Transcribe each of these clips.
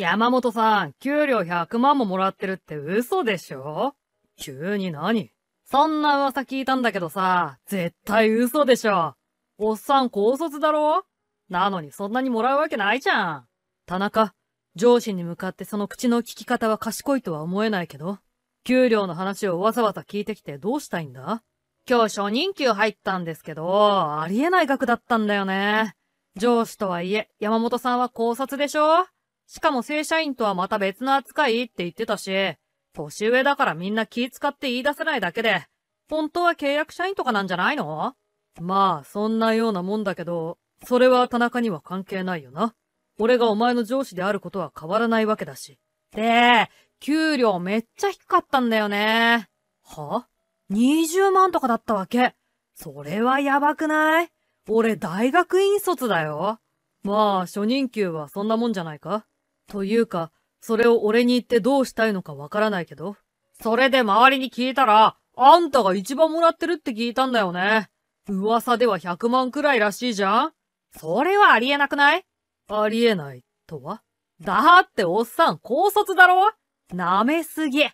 山本さん、給料100万ももらってるって嘘でしょ急に何そんな噂聞いたんだけどさ、絶対嘘でしょ。おっさん高卒だろなのにそんなにもらうわけないじゃん。田中、上司に向かってその口の聞き方は賢いとは思えないけど、給料の話をわざわざ聞いてきてどうしたいんだ今日初任給入ったんですけど、ありえない額だったんだよね。上司とはいえ、山本さんは高卒でしょしかも正社員とはまた別の扱いって言ってたし、年上だからみんな気使って言い出せないだけで、本当は契約社員とかなんじゃないのまあ、そんなようなもんだけど、それは田中には関係ないよな。俺がお前の上司であることは変わらないわけだし。で、給料めっちゃ低かったんだよね。は ?20 万とかだったわけ。それはやばくない俺大学院卒だよ。まあ、初任給はそんなもんじゃないかというか、それを俺に言ってどうしたいのかわからないけど。それで周りに聞いたら、あんたが一番もらってるって聞いたんだよね。噂では100万くらいらしいじゃんそれはありえなくないありえないとはだっておっさん高卒だろ舐めすぎ。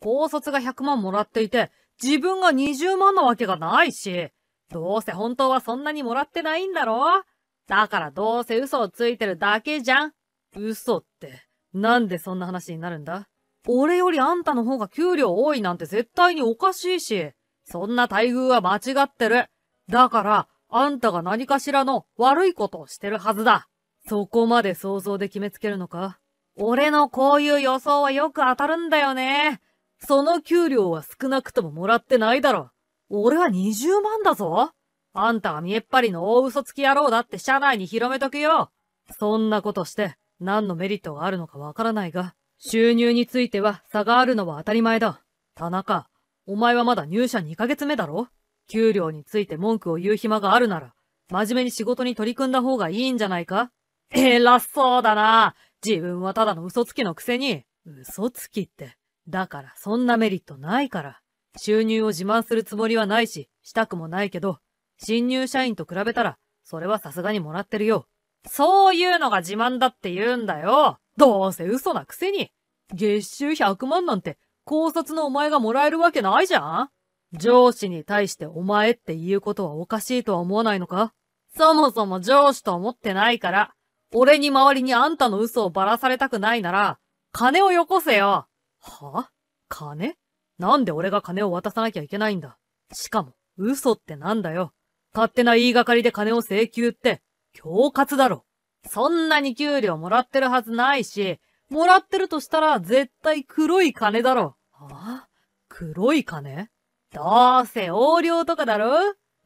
高卒が100万もらっていて、自分が20万なわけがないし、どうせ本当はそんなにもらってないんだろだからどうせ嘘をついてるだけじゃん。嘘って、なんでそんな話になるんだ俺よりあんたの方が給料多いなんて絶対におかしいし、そんな待遇は間違ってる。だから、あんたが何かしらの悪いことをしてるはずだ。そこまで想像で決めつけるのか俺のこういう予想はよく当たるんだよね。その給料は少なくとももらってないだろ。俺は20万だぞ。あんたが見えっぱりの大嘘つき野郎だって社内に広めとくよ。そんなことして、何のメリットがあるのかわからないが、収入については差があるのは当たり前だ。田中、お前はまだ入社2ヶ月目だろ給料について文句を言う暇があるなら、真面目に仕事に取り組んだ方がいいんじゃないか偉そうだな。自分はただの嘘つきのくせに。嘘つきって。だからそんなメリットないから。収入を自慢するつもりはないし、したくもないけど、新入社員と比べたら、それはさすがにもらってるよ。そういうのが自慢だって言うんだよ。どうせ嘘なくせに。月収100万なんて考察のお前がもらえるわけないじゃん上司に対してお前って言うことはおかしいとは思わないのかそもそも上司と思ってないから、俺に周りにあんたの嘘をばらされたくないなら、金をよこせよは金なんで俺が金を渡さなきゃいけないんだしかも、嘘ってなんだよ。勝手な言いがかりで金を請求って、恐喝だろ。そんなに給料もらってるはずないし、もらってるとしたら絶対黒い金だろ。はあ、黒い金どうせ横領とかだろ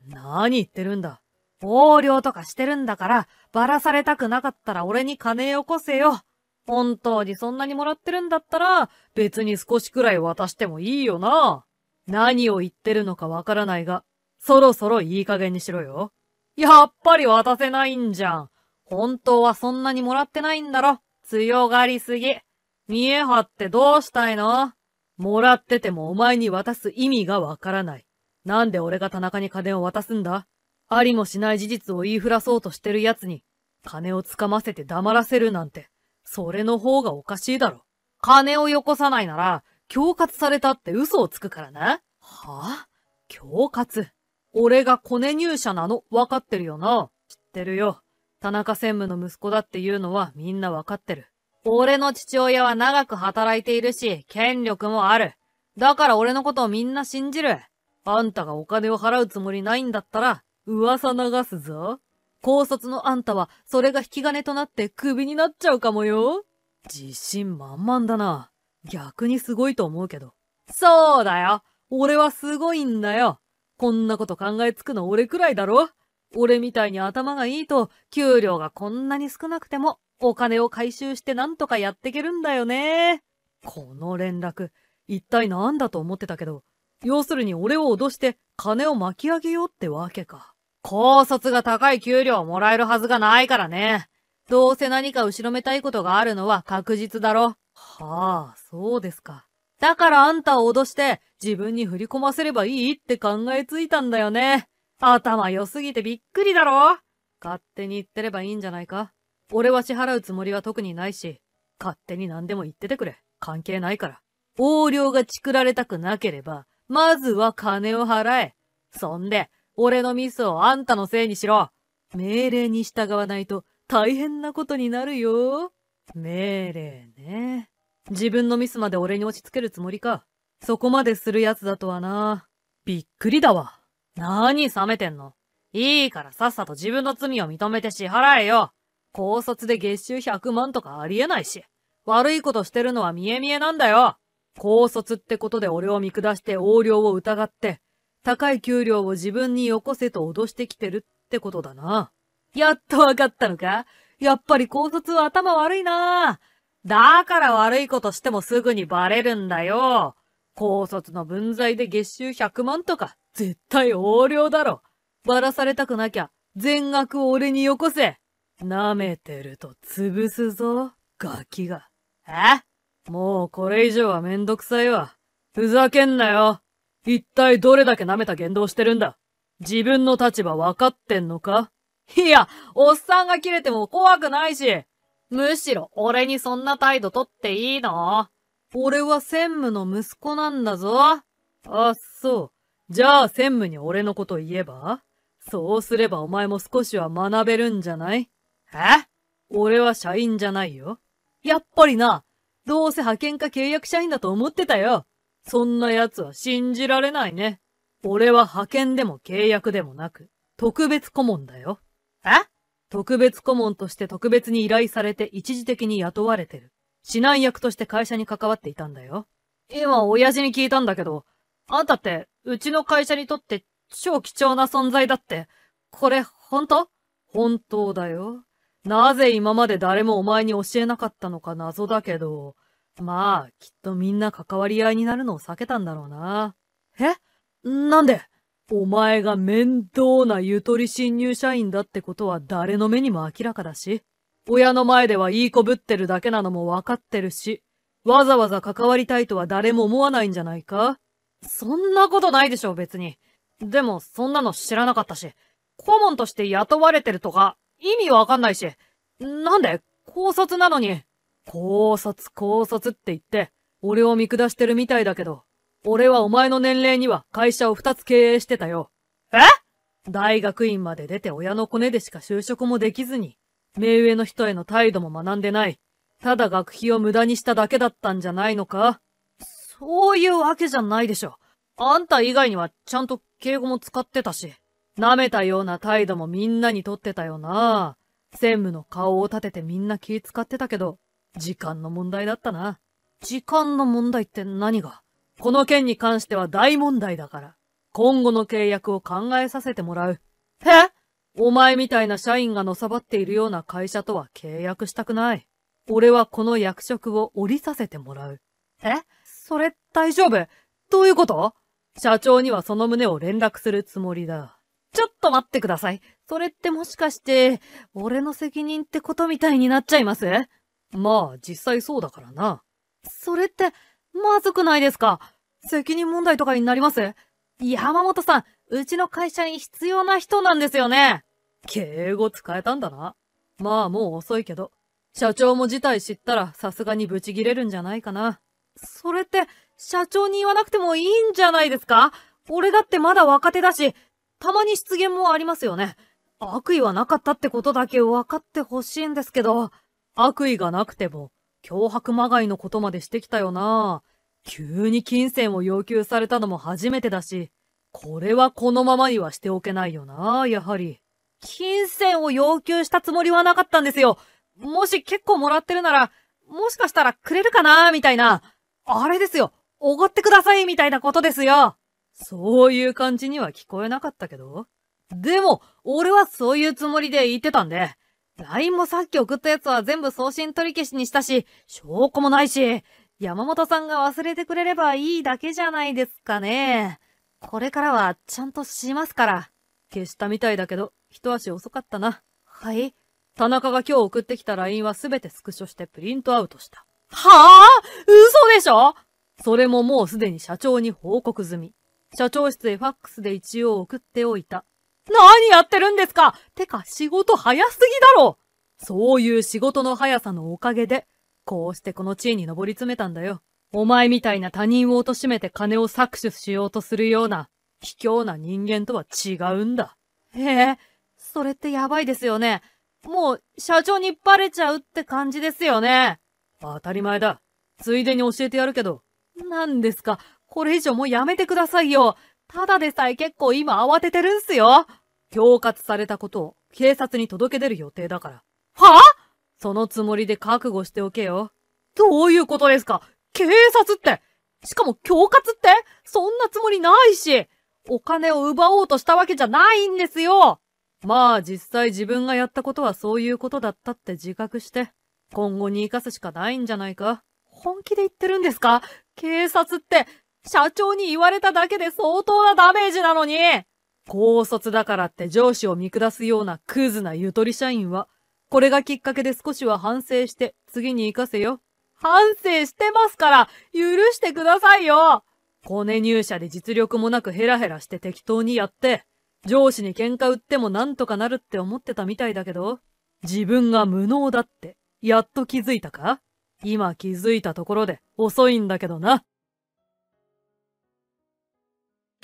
何言ってるんだ。横領とかしてるんだから、ばらされたくなかったら俺に金よこせよ。本当にそんなにもらってるんだったら、別に少しくらい渡してもいいよな。何を言ってるのかわからないが、そろそろいい加減にしろよ。やっぱり渡せないんじゃん。本当はそんなにもらってないんだろ。強がりすぎ。見え張ってどうしたいのもらっててもお前に渡す意味がわからない。なんで俺が田中に金を渡すんだありもしない事実を言いふらそうとしてる奴に、金をつかませて黙らせるなんて、それの方がおかしいだろ。金をよこさないなら、恐喝されたって嘘をつくからな。はぁ、あ、恐喝。俺がコネ入社なの分かってるよな。知ってるよ。田中専務の息子だっていうのはみんな分かってる。俺の父親は長く働いているし、権力もある。だから俺のことをみんな信じる。あんたがお金を払うつもりないんだったら、噂流すぞ。高卒のあんたは、それが引き金となってクビになっちゃうかもよ。自信満々だな。逆にすごいと思うけど。そうだよ。俺はすごいんだよ。こんなこと考えつくの俺くらいだろ俺みたいに頭がいいと、給料がこんなに少なくても、お金を回収してなんとかやっていけるんだよね。この連絡、一体何だと思ってたけど、要するに俺を脅して金を巻き上げようってわけか。高卒が高い給料をもらえるはずがないからね。どうせ何か後ろめたいことがあるのは確実だろ。はあ、そうですか。だからあんたを脅して自分に振り込ませればいいって考えついたんだよね。頭良すぎてびっくりだろ勝手に言ってればいいんじゃないか俺は支払うつもりは特にないし、勝手に何でも言っててくれ。関係ないから。横領がチクられたくなければ、まずは金を払え。そんで、俺のミスをあんたのせいにしろ。命令に従わないと大変なことになるよ。命令ね。自分のミスまで俺に落ち着けるつもりか。そこまでする奴だとはな。びっくりだわ。なーに冷めてんのいいからさっさと自分の罪を認めて支払えよ。高卒で月収100万とかありえないし。悪いことしてるのは見え見えなんだよ。高卒ってことで俺を見下して横領を疑って、高い給料を自分によこせと脅してきてるってことだな。やっとわかったのかやっぱり高卒は頭悪いなだから悪いことしてもすぐにバレるんだよ。高卒の分際で月収100万とか、絶対横領だろ。バラされたくなきゃ、全額を俺によこせ。舐めてると潰すぞ、ガキが。えもうこれ以上はめんどくさいわ。ふざけんなよ。一体どれだけ舐めた言動してるんだ自分の立場分かってんのかいや、おっさんが切れても怖くないし、むしろ俺にそんな態度とっていいの俺は専務の息子なんだぞ。あっそう。じゃあ専務に俺のこと言えばそうすればお前も少しは学べるんじゃないえ俺は社員じゃないよ。やっぱりな、どうせ派遣か契約社員だと思ってたよ。そんな奴は信じられないね。俺は派遣でも契約でもなく、特別顧問だよ。え特別顧問として特別に依頼されて一時的に雇われてる。指南役として会社に関わっていたんだよ。今、親父に聞いたんだけど、あんたって、うちの会社にとって超貴重な存在だって、これ、本当本当だよ。なぜ今まで誰もお前に教えなかったのか謎だけど、まあ、きっとみんな関わり合いになるのを避けたんだろうな。えなんでお前が面倒なゆとり新入社員だってことは誰の目にも明らかだし、親の前ではいいこぶってるだけなのもわかってるし、わざわざ関わりたいとは誰も思わないんじゃないかそんなことないでしょ、別に。でも、そんなの知らなかったし、顧問として雇われてるとか、意味わかんないし、なんで、高卒なのに、高卒高卒って言って、俺を見下してるみたいだけど、俺はお前の年齢には会社を2つ経営してたよ。え大学院まで出て親のコネでしか就職もできずに、目上の人への態度も学んでない。ただ学費を無駄にしただけだったんじゃないのかそういうわけじゃないでしょ。あんた以外にはちゃんと敬語も使ってたし、舐めたような態度もみんなにとってたよな。専務の顔を立ててみんな気使ってたけど、時間の問題だったな。時間の問題って何がこの件に関しては大問題だから、今後の契約を考えさせてもらう。えお前みたいな社員がのさばっているような会社とは契約したくない。俺はこの役職を降りさせてもらう。えそれ大丈夫どういうこと社長にはその旨を連絡するつもりだ。ちょっと待ってください。それってもしかして、俺の責任ってことみたいになっちゃいますまあ、実際そうだからな。それって、まずくないですか責任問題とかになります山本さん、うちの会社に必要な人なんですよね。敬語使えたんだな。まあもう遅いけど、社長も事態知ったらさすがにブチギレるんじゃないかな。それって、社長に言わなくてもいいんじゃないですか俺だってまだ若手だし、たまに失言もありますよね。悪意はなかったってことだけ分かってほしいんですけど、悪意がなくても脅迫まがいのことまでしてきたよな。急に金銭を要求されたのも初めてだし、これはこのままにはしておけないよな、やはり。金銭を要求したつもりはなかったんですよ。もし結構もらってるなら、もしかしたらくれるかな、みたいな。あれですよ。おごってください、みたいなことですよ。そういう感じには聞こえなかったけど。でも、俺はそういうつもりで言ってたんで、LINE もさっき送ったやつは全部送信取り消しにしたし、証拠もないし、山本さんが忘れてくれればいいだけじゃないですかね。これからはちゃんとしますから。消したみたいだけど、一足遅かったな。はい田中が今日送ってきた LINE はすべてスクショしてプリントアウトした。はぁ、あ、嘘でしょそれももうすでに社長に報告済み。社長室へファックスで一応送っておいた。何やってるんですかてか仕事早すぎだろそういう仕事の速さのおかげで、こうしてこの地位に上り詰めたんだよ。お前みたいな他人を貶めて金を搾取しようとするような、卑怯な人間とは違うんだ。へえ、それってやばいですよね。もう、社長にバレちゃうって感じですよね。当たり前だ。ついでに教えてやるけど。何ですかこれ以上もうやめてくださいよ。ただでさえ結構今慌ててるんすよ。恐喝されたことを警察に届け出る予定だから。はぁ、あ、そのつもりで覚悟しておけよ。どういうことですか警察ってしかも恐喝ってそんなつもりないし、お金を奪おうとしたわけじゃないんですよまあ実際自分がやったことはそういうことだったって自覚して、今後に生かすしかないんじゃないか。本気で言ってるんですか警察って社長に言われただけで相当なダメージなのに高卒だからって上司を見下すようなクズなゆとり社員は、これがきっかけで少しは反省して次に活かせよ。反省してますから許してくださいよコネ入社で実力もなくヘラヘラして適当にやって、上司に喧嘩売ってもなんとかなるって思ってたみたいだけど、自分が無能だって、やっと気づいたか今気づいたところで遅いんだけどな。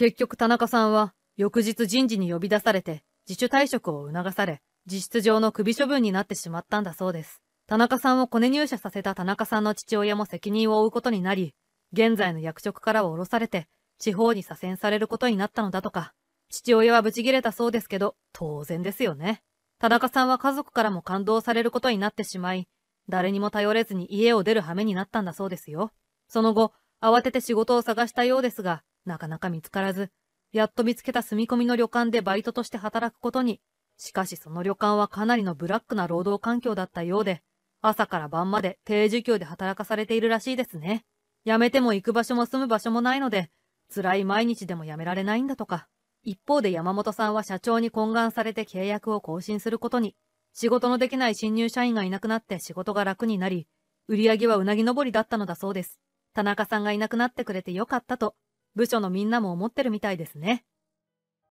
結局田中さんは、翌日人事に呼び出されて、自主退職を促され、実質上の首処分になってしまったんだそうです。田中さんをコネ入社させた田中さんの父親も責任を負うことになり、現在の役職から降ろされて、地方に左遷されることになったのだとか。父親はブチ切れたそうですけど、当然ですよね。田中さんは家族からも感動されることになってしまい、誰にも頼れずに家を出る羽目になったんだそうですよ。その後、慌てて仕事を探したようですが、なかなか見つからず、やっと見つけた住み込みの旅館でバイトとして働くことに、しかしその旅館はかなりのブラックな労働環境だったようで、朝から晩まで低受給で働かされているらしいですね。辞めても行く場所も住む場所もないので、辛い毎日でも辞められないんだとか。一方で山本さんは社長に懇願されて契約を更新することに、仕事のできない新入社員がいなくなって仕事が楽になり、売り上げはうなぎ登りだったのだそうです。田中さんがいなくなってくれてよかったと、部署のみんなも思ってるみたいですね。